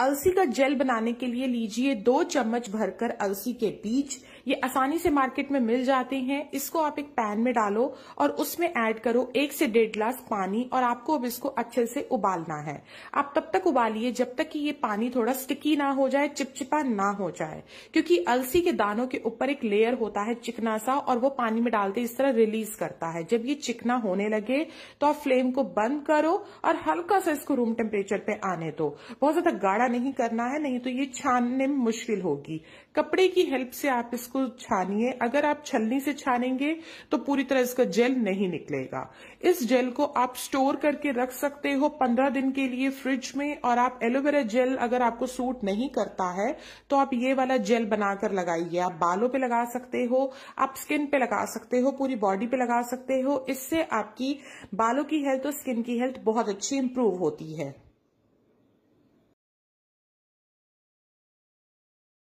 अलसी का जेल बनाने के लिए लीजिए दो चम्मच भरकर अलसी के बीज ये आसानी से मार्केट में मिल जाते हैं इसको आप एक पैन में डालो और उसमें ऐड करो एक से डेढ़ ग्लास पानी और आपको अब इसको अच्छे से उबालना है आप तब तक उबालिए जब तक कि ये पानी थोड़ा स्टिकी ना हो जाए चिपचिपा ना हो जाए क्योंकि अलसी के दानों के ऊपर एक लेयर होता है चिकना सा और वो पानी में डालते इस तरह रिलीज करता है जब ये चिकना होने लगे तो आप फ्लेम को बंद करो और हल्का सा इसको रूम टेम्परेचर पे आने दो बहुत ज्यादा गाढ़ा नहीं करना है नहीं तो ये छानने में मुश्किल होगी कपड़े की हेल्प से आप इसको इसको छानिए अगर आप छलनी से छानेंगे तो पूरी तरह इसका जेल नहीं निकलेगा इस जेल को आप स्टोर करके रख सकते हो पंद्रह दिन के लिए फ्रिज में और आप एलोवेरा जेल अगर आपको सूट नहीं करता है तो आप ये वाला जेल बनाकर लगाइए आप बालों पे लगा सकते हो आप स्किन पे लगा सकते हो पूरी बॉडी पे लगा सकते हो इससे आपकी बालों की हेल्थ और स्किन की हेल्थ बहुत अच्छी इंप्रूव होती है